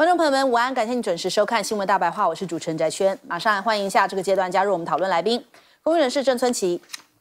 观众朋友们，午安！感谢你准时收看《新闻大白话》，我是主持人翟轩。马上欢迎一下这个阶段加入我们讨论来宾，公益人士郑春琪，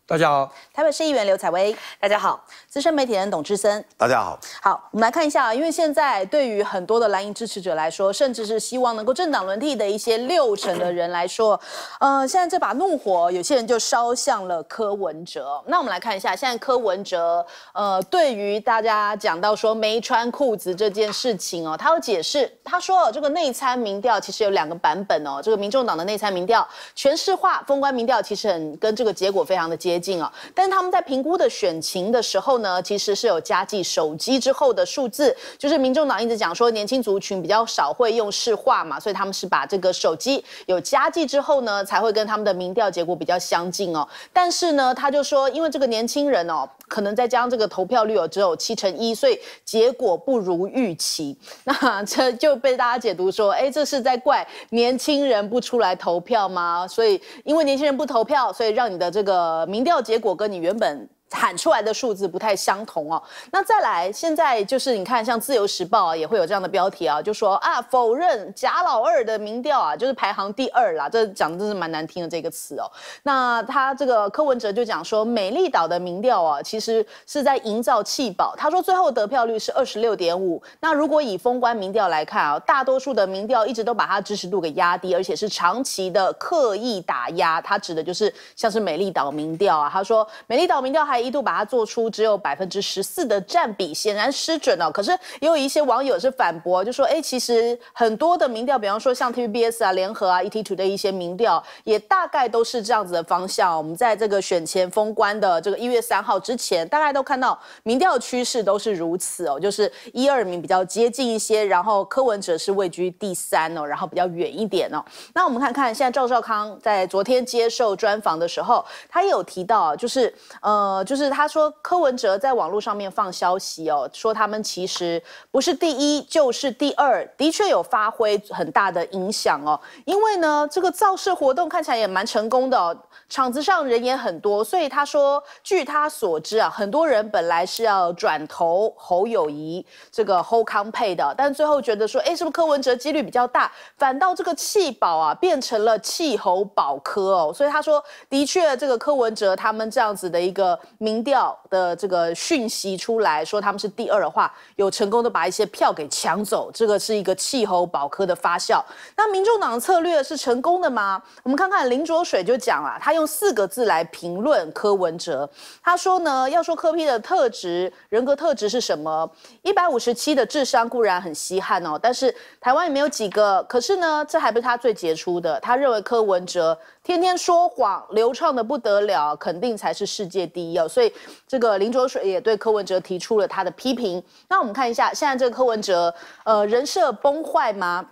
大家好，台北市议员刘彩薇，大家好，资深媒体人董志森，大家好，好，我们来看一下啊，因为现在对于很多的蓝营支持者来说，甚至是希望能够政党轮替的一些六成的人来说，呃，现在这把怒火，有些人就烧向了柯文哲。那我们来看一下，现在柯文哲，呃，对于大家讲到说没穿裤子这件事情哦，他有解释，他说这个内参民调其实有两个版本哦，这个民众党的内参民调，全市化封关民调其实很跟这个结果非常的接。近哦，但是他们在评估的选情的时候呢，其实是有加计手机之后的数字。就是民众党一直讲说，年轻族群比较少会用市话嘛，所以他们是把这个手机有加计之后呢，才会跟他们的民调结果比较相近哦。但是呢，他就说，因为这个年轻人哦，可能再加上这个投票率哦只有七成一，所以结果不如预期。那这就被大家解读说，哎，这是在怪年轻人不出来投票吗？所以因为年轻人不投票，所以让你的这个民调。要结果，跟你原本。喊出来的数字不太相同哦。那再来，现在就是你看，像《自由时报》啊，也会有这样的标题啊，就说啊，否认贾老二的民调啊，就是排行第二啦。这讲的真是蛮难听的这个词哦。那他这个柯文哲就讲说，美丽岛的民调啊，其实是在营造气保。他说最后得票率是二十六点五。那如果以封官民调来看啊，大多数的民调一直都把他支持度给压低，而且是长期的刻意打压。他指的就是像是美丽岛民调啊。他说美丽岛民调还。一度把它做出只有百分之十四的占比，显然失准了。可是也有一些网友是反驳，就说：“哎，其实很多的民调，比方说像 TBS v 啊、联合啊、ET Two 的一些民调，也大概都是这样子的方向。我们在这个选前封关的这个一月三号之前，大概都看到民调趋势都是如此哦，就是一二名比较接近一些，然后柯文哲是位居第三哦，然后比较远一点哦。那我们看看现在赵少康在昨天接受专访的时候，他也有提到，就是呃。”就是他说柯文哲在网络上面放消息哦，说他们其实不是第一就是第二，的确有发挥很大的影响哦。因为呢，这个造势活动看起来也蛮成功的哦，场子上人也很多，所以他说，据他所知啊，很多人本来是要转投侯友谊这个侯康配的，但最后觉得说，哎，是不是柯文哲几率比较大？反倒这个弃保啊变成了弃侯保科哦。所以他说，的确这个柯文哲他们这样子的一个。民调的这个讯息出来说他们是第二的话，有成功的把一些票给抢走，这个是一个气候保科的发酵。那民众党的策略是成功的吗？我们看看林卓水就讲了，他用四个字来评论柯文哲，他说呢，要说柯批的特质，人格特质是什么？一百五十七的智商固然很稀罕哦，但是台湾也没有几个。可是呢，这还不是他最杰出的。他认为柯文哲。天天说谎，流畅的不得了，肯定才是世界第一哦。所以这个林卓水也对柯文哲提出了他的批评。那我们看一下，现在这个柯文哲，呃，人设崩坏吗？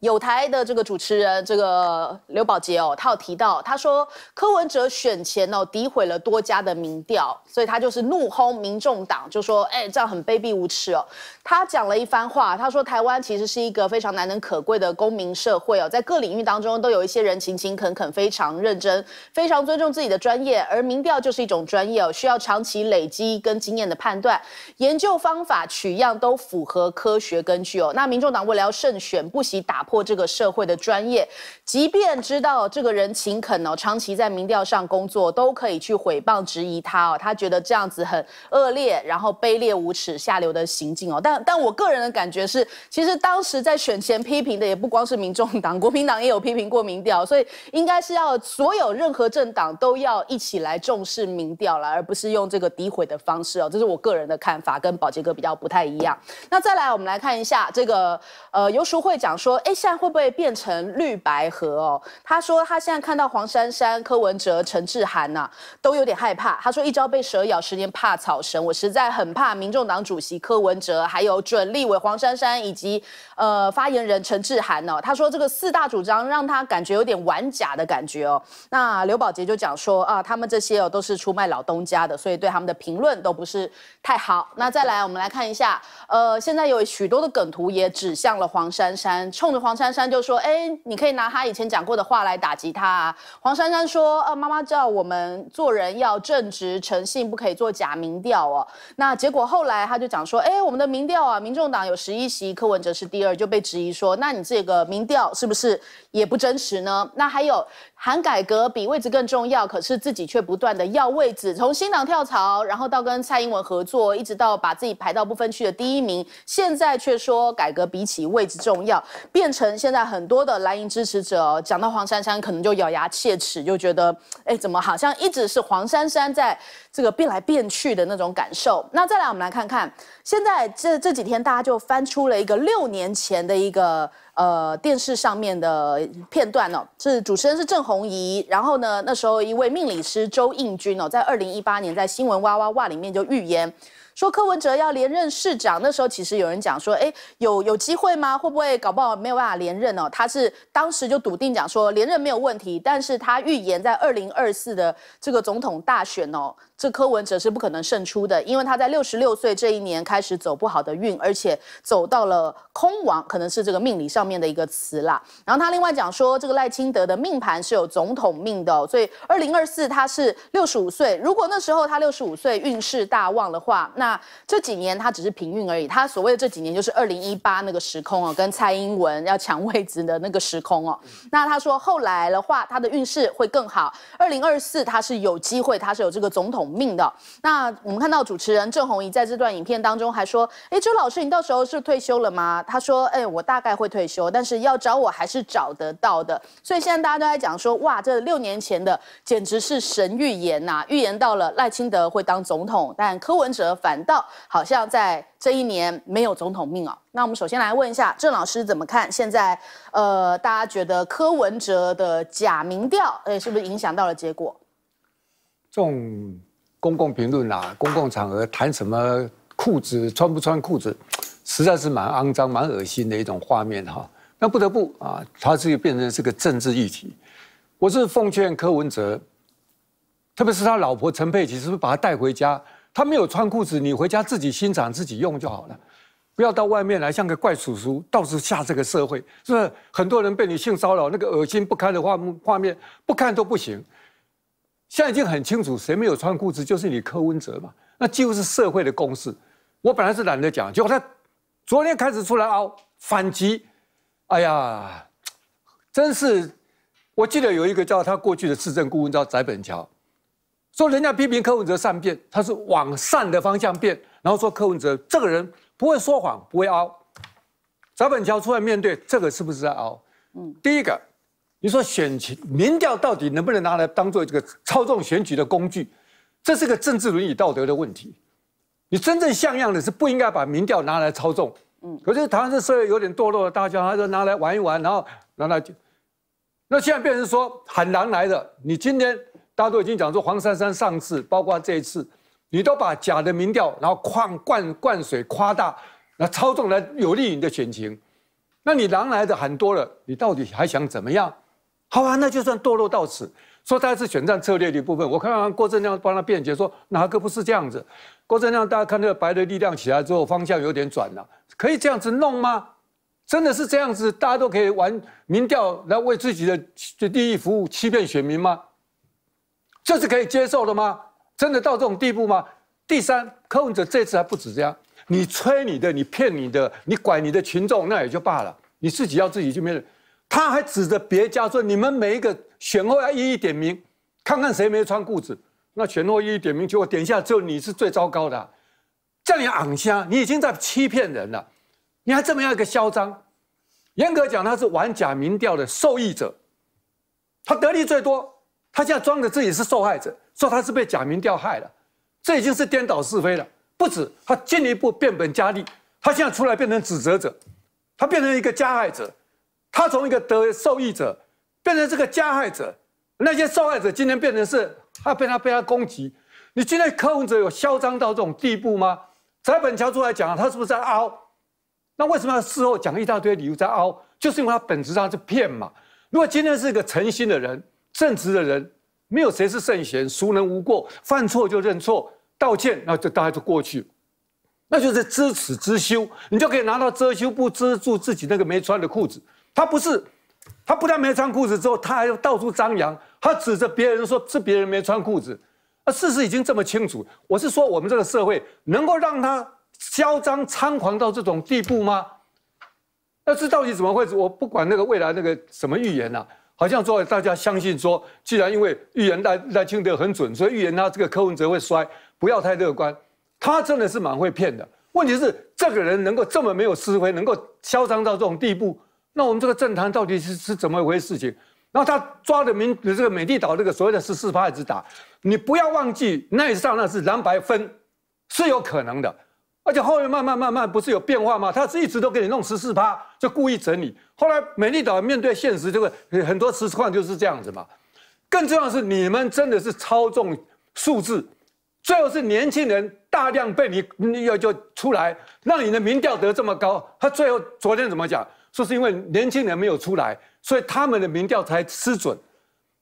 有台的这个主持人，这个刘宝杰哦，他有提到，他说柯文哲选前哦诋毁了多家的民调，所以他就是怒轰民众党，就说，哎，这样很卑鄙无耻哦。他讲了一番话，他说台湾其实是一个非常难能可贵的公民社会哦，在各领域当中都有一些人勤勤恳恳，非常认真，非常尊重自己的专业，而民调就是一种专业哦，需要长期累积跟经验的判断，研究方法、取样都符合科学根据哦。那民众党为了要慎选，不惜打。破这个社会的专业，即便知道这个人勤恳哦，长期在民调上工作，都可以去毁谤、质疑他哦。他觉得这样子很恶劣，然后卑劣、无耻、下流的行径哦。但但我个人的感觉是，其实当时在选前批评的也不光是民众党、国民党也有批评过民调，所以应该是要所有任何政党都要一起来重视民调了，而不是用这个诋毁的方式哦。这是我个人的看法，跟宝杰哥比较不太一样。那再来，我们来看一下这个呃，尤淑会讲说，哎。现在会不会变成绿白河哦？他说他现在看到黄珊珊、柯文哲、陈志涵呐，都有点害怕。他说一朝被蛇咬，十年怕草绳。我实在很怕民众党主席柯文哲，还有准立委黄珊珊以及呃发言人陈志涵呢。他说这个四大主张让他感觉有点玩假的感觉哦。那刘宝杰就讲说啊，他们这些哦都是出卖老东家的，所以对他们的评论都不是太好。那再来我们来看一下，呃，现在有许多的梗图也指向了黄珊珊，冲着。黄珊珊就说：“哎，你可以拿他以前讲过的话来打击他。”黄珊珊说：“呃，妈妈叫我们做人要正直诚信，不可以做假民调哦。”那结果后来他就讲说：“哎，我们的民调啊，民众党有十一席，柯文哲是第二，就被质疑说，那你这个民调是不是也不真实呢？”那还有，喊改革比位置更重要，可是自己却不断的要位置，从新党跳槽，然后到跟蔡英文合作，一直到把自己排到不分区的第一名，现在却说改革比起位置重要，变。成现在很多的蓝营支持者讲到黄珊珊，可能就咬牙切齿，就觉得，哎，怎么好像一直是黄珊珊在。这个变来变去的那种感受。那再来，我们来看看现在这这几天，大家就翻出了一个六年前的一个呃电视上面的片段哦，是主持人是郑红怡，然后呢，那时候一位命理师周应军哦，在二零一八年在新闻哇哇哇里面就预言说柯文哲要连任市长。那时候其实有人讲说，哎，有有机会吗？会不会搞不好没有办法连任哦？他是当时就笃定讲说连任没有问题，但是他预言在二零二四的这个总统大选哦。这柯文哲是不可能胜出的，因为他在六十六岁这一年开始走不好的运，而且走到了空亡，可能是这个命理上面的一个词啦。然后他另外讲说，这个赖清德的命盘是有总统命的，所以二零二四他是六十五岁，如果那时候他六十五岁运势大旺的话，那这几年他只是平运而已。他所谓的这几年就是二零一八那个时空哦，跟蔡英文要抢位置的那个时空哦。那他说后来的话，他的运势会更好，二零二四他是有机会，他是有这个总统。命的那我们看到主持人郑红怡在这段影片当中还说：“哎，周老师，你到时候是退休了吗？”他说：“哎，我大概会退休，但是要找我还是找得到的。”所以现在大家都在讲说：“哇，这六年前的简直是神预言呐！预言到了赖清德会当总统，但柯文哲反倒好像在这一年没有总统命啊。”那我们首先来问一下郑老师怎么看现在？呃，大家觉得柯文哲的假民调哎，是不是影响到了结果？这种。公共评论啊，公共场合谈什么裤子穿不穿裤子，实在是蛮肮脏、蛮恶心的一种画面哈。那不得不啊，它自己变成是个政治议题。我是奉劝柯文哲，特别是他老婆陈佩琪，是不是把他带回家？他没有穿裤子，你回家自己欣赏、自己用就好了，不要到外面来像个怪叔叔到处吓这个社会，是不是？很多人被你性骚扰，那个恶心不堪的画画面，不看都不行。现在已经很清楚，谁没有穿裤子就是你柯文哲嘛？那几乎是社会的共识。我本来是懒得讲，结果他昨天开始出来凹反击。哎呀，真是！我记得有一个叫他过去的市政顾问叫翟本桥，说人家批评柯文哲善变，他是往善的方向变。然后说柯文哲这个人不会说谎，不会凹。翟本桥出来面对这个是不是在凹？嗯，第一个。你说选情民调到底能不能拿来当做这个操纵选举的工具？这是个政治伦理道德的问题。你真正像样的是不应该把民调拿来操纵。嗯，可是台湾这社会有点堕落了，大家他就拿来玩一玩，然后让他就那现在变成说喊狼来的。你今天大家都已经讲说黄珊珊上次，包括这一次，你都把假的民调然后灌灌灌水夸大，那操纵来有利于你的选情。那你狼来的很多了，你到底还想怎么样？好啊，那就算堕落到此，说他是选战策略的一部分。我看看郭正亮帮他辩解说哪个不是这样子？郭正亮，大家看这个白的力量起来之后，方向有点转了，可以这样子弄吗？真的是这样子，大家都可以玩民调来为自己的利益服务，欺骗选民吗？这是可以接受的吗？真的到这种地步吗？第三，柯文哲这次还不止这样，你吹你的，你骗你的，你拐你的群众，那也就罢了，你自己要自己就面对。他还指着别家说：“你们每一个选后要一一点名，看看谁没穿裤子。那选后一一点名，结果点一下之后你是最糟糕的，这样硬瞎，你已经在欺骗人了。你还这么样一个嚣张，严格讲他是玩假民调的受益者，他得利最多。他现在装的自己是受害者，说他是被假民调害了，这已经是颠倒是非了。不止，他进一步变本加厉，他现在出来变成指责者，他变成一个加害者。”他从一个得受益者变成这个加害者，那些受害者今天变成是他被他被他攻击，你今天柯文哲有嚣张到这种地步吗？翟本桥出来讲他是不是在凹？那为什么要事后讲一大堆理由在凹？就是因为他本质上是骗嘛。如果今天是一个诚心的人、正直的人，没有谁是圣贤，孰能无过？犯错就认错，道歉，那就大家就过去，那就是知耻知羞，你就可以拿到遮羞布遮住自己那个没穿的裤子。他不是，他不但没穿裤子，之后他还要到处张扬，他指着别人说：“是别人没穿裤子。”啊，事实已经这么清楚。我是说，我们这个社会能够让他嚣张猖狂到这种地步吗？那这到底怎么会？我不管那个未来那个什么预言呐，好像说大家相信说，既然因为预言大大清听得很准，所以预言他这个柯文哲会衰，不要太乐观。他真的是蛮会骗的。问题是，这个人能够这么没有是非，能够嚣张到这种地步？那我们这个政坛到底是是怎么一回事情？然后他抓的民，这个美丽岛这个所谓的十四趴一直打，你不要忘记，那一刹那是蓝白分，是有可能的。而且后面慢慢慢慢不是有变化吗？他是一直都给你弄十四趴，就故意整你。后来美丽岛面对现实，这个很多实况就是这样子嘛。更重要是，你们真的是操纵数字，最后是年轻人大量被你要就出来，让你的民调得这么高。他最后昨天怎么讲？就是因为年轻人没有出来，所以他们的民调才失准。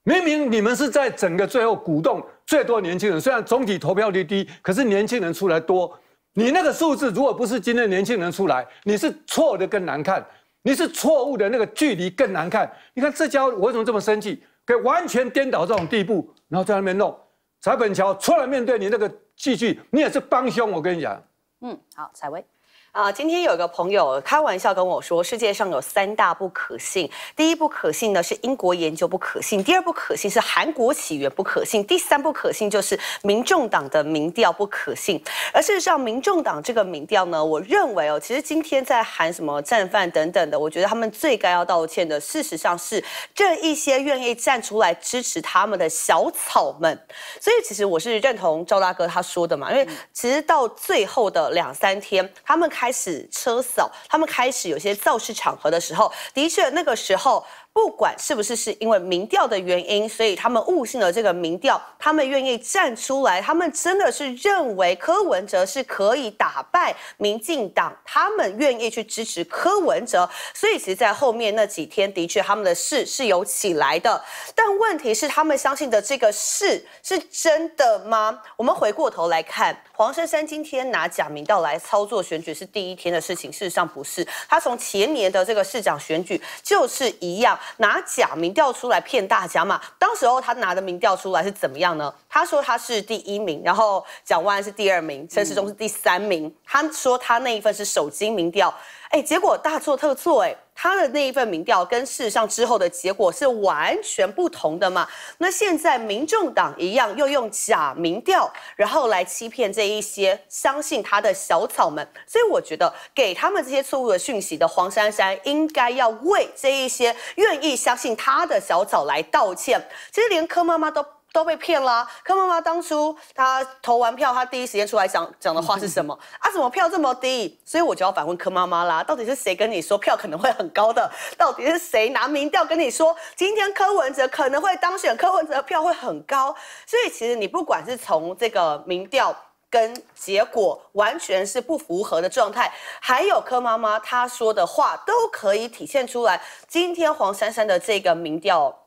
明明你们是在整个最后鼓动最多年轻人，虽然总体投票率低，可是年轻人出来多。你那个数字如果不是今天年轻人出来，你是错的更难看，你是错误的那个距离更难看。你看这家伙为什么这么生气？可以完全颠倒这种地步，然后在那边弄。蔡本桥出来面对你那个戏剧，你也是帮凶。我跟你讲，嗯，好，彩薇。啊，今天有个朋友开玩笑跟我说，世界上有三大不可信，第一不可信呢是英国研究不可信，第二不可信是韩国起源不可信，第三不可信就是民众党的民调不可信。而事实上，民众党这个民调呢，我认为哦，其实今天在喊什么战犯等等的，我觉得他们最该要道歉的，事实上是这一些愿意站出来支持他们的小草们。所以，其实我是认同赵大哥他说的嘛，因为其实到最后的两三天，他们开。开始车扫，他们开始有些造势场合的时候，的确那个时候。不管是不是是因为民调的原因，所以他们误信了这个民调，他们愿意站出来，他们真的是认为柯文哲是可以打败民进党，他们愿意去支持柯文哲，所以其实，在后面那几天，的确他们的势是有起来的。但问题是，他们相信的这个势是真的吗？我们回过头来看，黄珊珊今天拿假民调来操作选举是第一天的事情，事实上不是，他从前年的这个市长选举就是一样。拿假民调出来骗大家嘛？当时候他拿的民调出来是怎么样呢？他说他是第一名，然后蒋万安是第二名，陈时中是第三名。他说他那一份是手机民调。哎，结果大错特错！哎，他的那一份民调跟事实上之后的结果是完全不同的嘛？那现在民众党一样又用假民调，然后来欺骗这一些相信他的小草们。所以我觉得，给他们这些错误的讯息的黄珊珊，应该要为这一些愿意相信他的小草来道歉。其实连柯妈妈都。都被骗啦。柯妈妈当初她投完票，她第一时间出来讲讲的话是什么啊？怎么票这么低？所以我就要反问柯妈妈啦，到底是谁跟你说票可能会很高的？到底是谁拿民调跟你说今天柯文哲可能会当选，柯文哲的票会很高？所以其实你不管是从这个民调跟结果完全是不符合的状态，还有柯妈妈她说的话，都可以体现出来，今天黄珊珊的这个民调。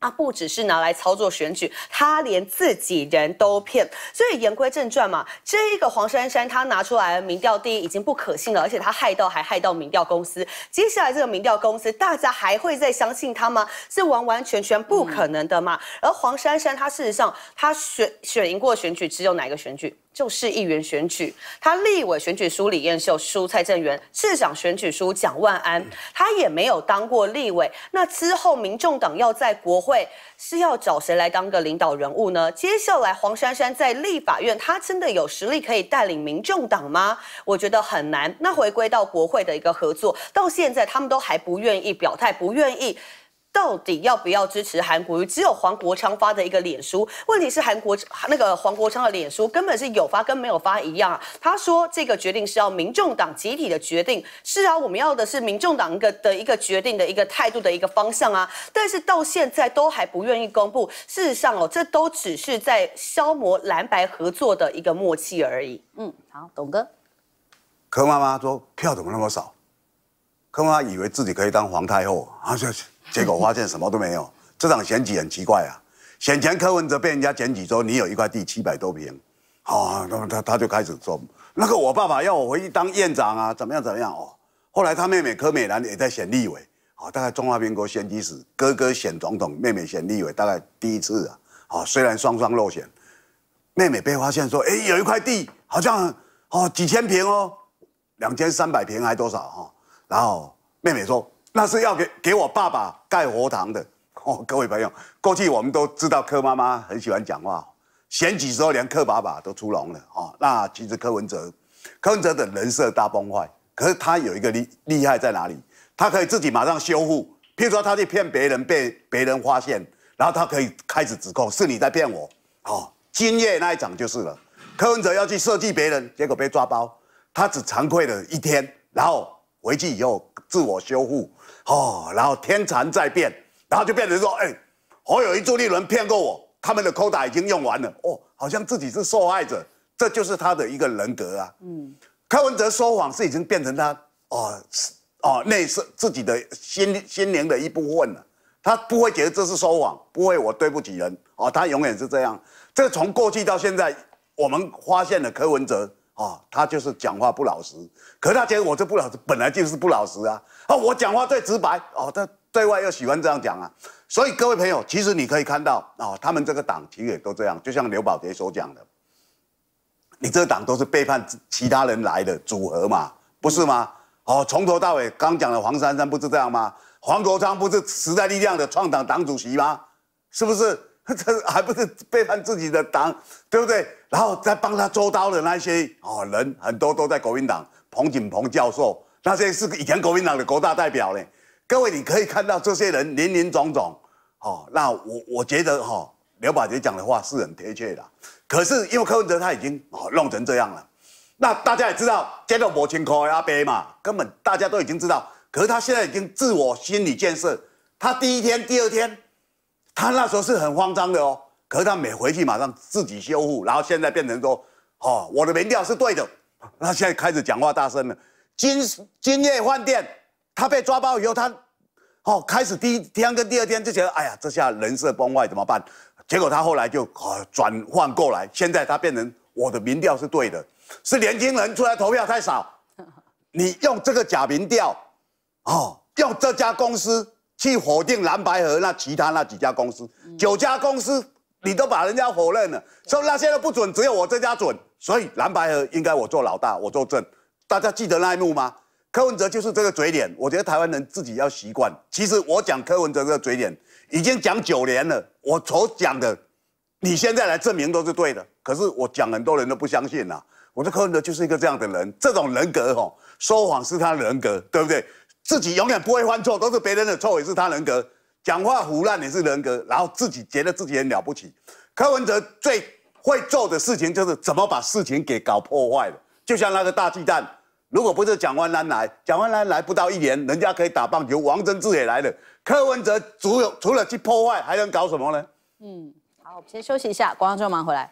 啊，不只是拿来操作选举，他连自己人都骗。所以言归正传嘛，这一个黄珊珊她拿出来的民调第一已经不可信了，而且她害到还害到民调公司。接下来这个民调公司，大家还会再相信他吗？是完完全全不可能的嘛。而黄珊珊她事实上，她选选赢过选举只有哪一个选举？就是议员选举，他立委选举书李彦秀，输蔡正元；市长选举书蒋万安，他也没有当过立委。那之后，民众党要在国会是要找谁来当个领导人物呢？接下来，黄珊珊在立法院，她真的有实力可以带领民众党吗？我觉得很难。那回归到国会的一个合作，到现在他们都还不愿意表态，不愿意。到底要不要支持韩国瑜？只有黄国昌发的一个脸书。问题是，韩国那个黄国昌的脸书根本是有发跟没有发一样。他说这个决定是要民众党集体的决定。是啊，我们要的是民众党一个的一个决定的一个态度的一个方向啊。但是到现在都还不愿意公布。事实上哦，这都只是在消磨蓝白合作的一个默契而已。嗯，好，董哥。柯妈妈说票怎么那么少？柯妈妈以为自己可以当皇太后啊？结果发现什么都没有，这场选举很奇怪啊！选前柯文哲被人家检举说你有一块地七百多平，哦，那么他他就开始说，那个我爸爸要我回去当院长啊，怎么样怎么样哦。后来他妹妹柯美兰也在选立委，哦，大概中华民国选举史，哥哥选总统，妹妹选立委，大概第一次啊。哦，虽然双双落选，妹妹被发现说，哎，有一块地好像哦几千平哦，两千三百平还多少哈？然后妹妹说。那是要给给我爸爸盖佛堂的哦，各位朋友，过去我们都知道柯妈妈很喜欢讲话，前几十连柯爸爸都出笼了哦，那其实柯文哲，柯文哲的人设大崩坏，可是他有一个厉厉害在哪里？他可以自己马上修复。譬如说他去骗别人，被别人发现，然后他可以开始指控是你在骗我。哦，今夜那一场就是了。柯文哲要去设计别人，结果被抓包，他只惭愧了一天，然后。回去以后自我修复，哦，然后天蚕在变，然后就变成说，哎，我有一助力人骗过我，他们的扣打已经用完了，哦，好像自己是受害者，这就是他的一个人格啊。嗯，柯文哲说谎是已经变成他哦，哦，那是自己的心心灵的一部分了，他不会觉得这是说谎，不会我对不起人，哦，他永远是这样。这从过去到现在，我们发现了柯文哲。哦，他就是讲话不老实，可是他觉得我这不老实，本来就是不老实啊！哦，我讲话最直白哦，他对外又喜欢这样讲啊。所以各位朋友，其实你可以看到哦，他们这个党其实也都这样，就像刘宝杰所讲的，你这个党都是背叛其他人来的组合嘛，不是吗？哦，从头到尾刚讲的黄珊珊不是这样吗？黄国昌不是时代力量的创党党主席吗？是不是？这还不是背叛自己的党，对不对？然后再帮他捉刀的那些哦人，很多都在国民党，彭景鹏教授那些是以前国民党的国大代表呢。各位，你可以看到这些人林林总总，哦，那我我觉得哈，刘宝杰讲的话是很贴切的。可是因为柯文哲他已经哦弄成这样了，那大家也知道，见到母亲哭阿悲嘛，根本大家都已经知道。可是他现在已经自我心理建设，他第一天、第二天。他那时候是很慌张的哦，可是他每回去马上自己修复，然后现在变成说，哦，我的民调是对的，那现在开始讲话大声了。金金叶饭店，他被抓包以后，他哦开始第一天跟第二天就觉得，哎呀，这下人设崩坏怎么办？结果他后来就转换过来，现在他变成我的民调是对的，是年轻人出来投票太少，你用这个假民调，哦，用这家公司。去否定蓝白河那其他那几家公司，九家公司你都把人家否认了，说那些都不准，只有我这家准，所以蓝白河应该我做老大，我作证，大家记得那一幕吗？柯文哲就是这个嘴脸，我觉得台湾人自己要习惯。其实我讲柯文哲个嘴脸已经讲九年了，我所讲的，你现在来证明都是对的，可是我讲很多人都不相信呐。我说柯文哲就是一个这样的人，这种人格吼，说谎是他人格，对不对？自己永远不会犯错，都是别人的错，也是他人格讲话胡乱，也是人格，然后自己觉得自己很了不起。柯文哲最会做的事情就是怎么把事情给搞破坏了，就像那个大鸡蛋，如果不是蒋万安来，蒋万安来不到一年，人家可以打棒球，王贞治也来了，柯文哲只有除了去破坏，还能搞什么呢？嗯，好，我们先休息一下，观众正忙回来。